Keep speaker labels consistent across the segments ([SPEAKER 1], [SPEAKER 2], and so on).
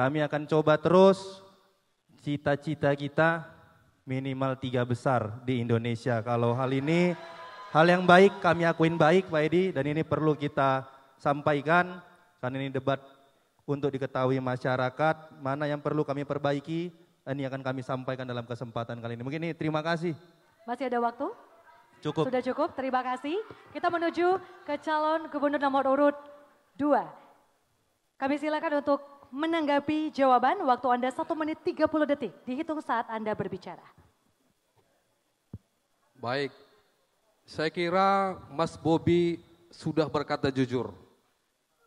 [SPEAKER 1] Kami akan coba terus cita-cita kita minimal tiga besar di Indonesia. Kalau hal ini hal yang baik kami akuin baik Pak Edi dan ini perlu kita sampaikan karena ini debat untuk diketahui masyarakat mana yang perlu kami perbaiki dan ini akan kami sampaikan dalam kesempatan kali ini. Mungkin ini terima kasih.
[SPEAKER 2] Masih ada waktu? Cukup. Sudah cukup, terima kasih. Kita menuju ke calon gubernur nomor urut 2. Kami silakan untuk menanggapi jawaban, waktu Anda 1 menit 30 detik, dihitung saat Anda berbicara.
[SPEAKER 3] Baik, saya kira Mas Bobi sudah berkata jujur.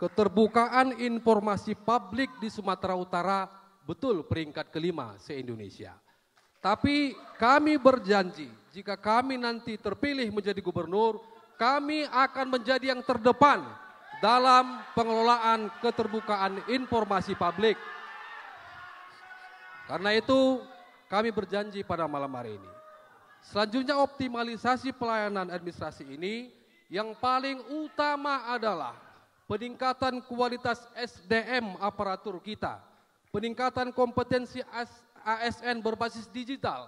[SPEAKER 3] Keterbukaan informasi publik di Sumatera Utara betul peringkat kelima se-Indonesia. Tapi kami berjanji jika kami nanti terpilih menjadi gubernur, kami akan menjadi yang terdepan dalam pengelolaan keterbukaan informasi publik. Karena itu, kami berjanji pada malam hari ini. Selanjutnya optimalisasi pelayanan administrasi ini yang paling utama adalah peningkatan kualitas SDM aparatur kita, peningkatan kompetensi ASN berbasis digital,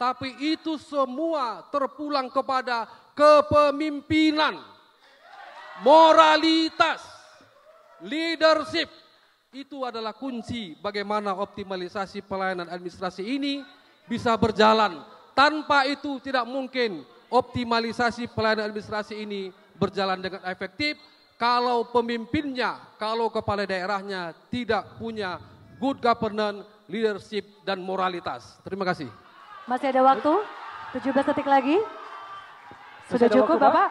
[SPEAKER 3] tapi itu semua terpulang kepada kepemimpinan moralitas, leadership. Itu adalah kunci bagaimana optimalisasi pelayanan administrasi ini bisa berjalan. Tanpa itu tidak mungkin optimalisasi pelayanan administrasi ini berjalan dengan efektif kalau pemimpinnya, kalau kepala daerahnya tidak punya good governance, leadership, dan moralitas. Terima kasih.
[SPEAKER 2] Masih ada waktu? 17 detik lagi. Sudah cukup waktu, Bapak?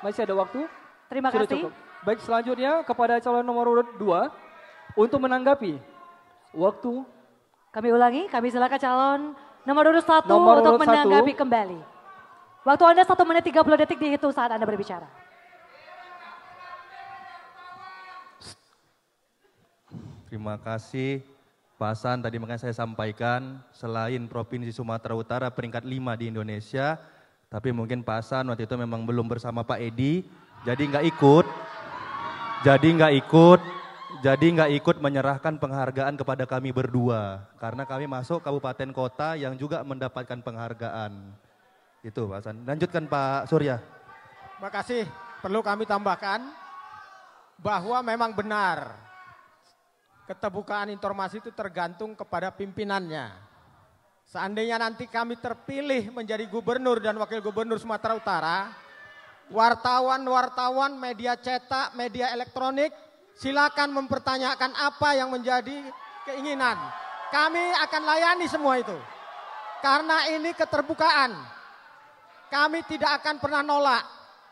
[SPEAKER 2] Masih ada waktu? Terima Sudah kasih. Cukup.
[SPEAKER 1] Baik, selanjutnya kepada calon nomor urut 2 untuk menanggapi
[SPEAKER 3] waktu.
[SPEAKER 2] Kami ulangi, kami silakan calon nomor urut 1 nomor untuk urut menanggapi satu. kembali. Waktu Anda 1 menit 30 detik dihitung saat Anda berbicara.
[SPEAKER 1] Terima kasih Pak Hasan, tadi makanya saya sampaikan selain Provinsi Sumatera Utara peringkat 5 di Indonesia, tapi mungkin Pak Hasan waktu itu memang belum bersama Pak Edi, jadi nggak ikut, jadi nggak ikut, jadi nggak ikut menyerahkan penghargaan kepada kami berdua karena kami masuk kabupaten kota yang juga mendapatkan penghargaan. Itu Pak San. Lanjutkan Pak Surya.
[SPEAKER 4] Terima kasih. Perlu kami tambahkan bahwa memang benar keterbukaan informasi itu tergantung kepada pimpinannya. Seandainya nanti kami terpilih menjadi gubernur dan wakil gubernur Sumatera Utara, wartawan-wartawan, media cetak, media elektronik, silakan mempertanyakan apa yang menjadi keinginan. Kami akan layani semua itu. Karena ini keterbukaan. Kami tidak akan pernah nolak.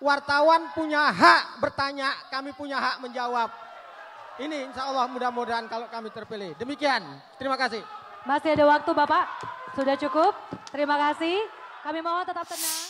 [SPEAKER 4] Wartawan punya hak bertanya, kami punya hak menjawab. Ini insya Allah mudah-mudahan kalau kami terpilih. Demikian, terima kasih.
[SPEAKER 2] Masih ada waktu Bapak, sudah cukup. Terima kasih. Kami mohon tetap tenang.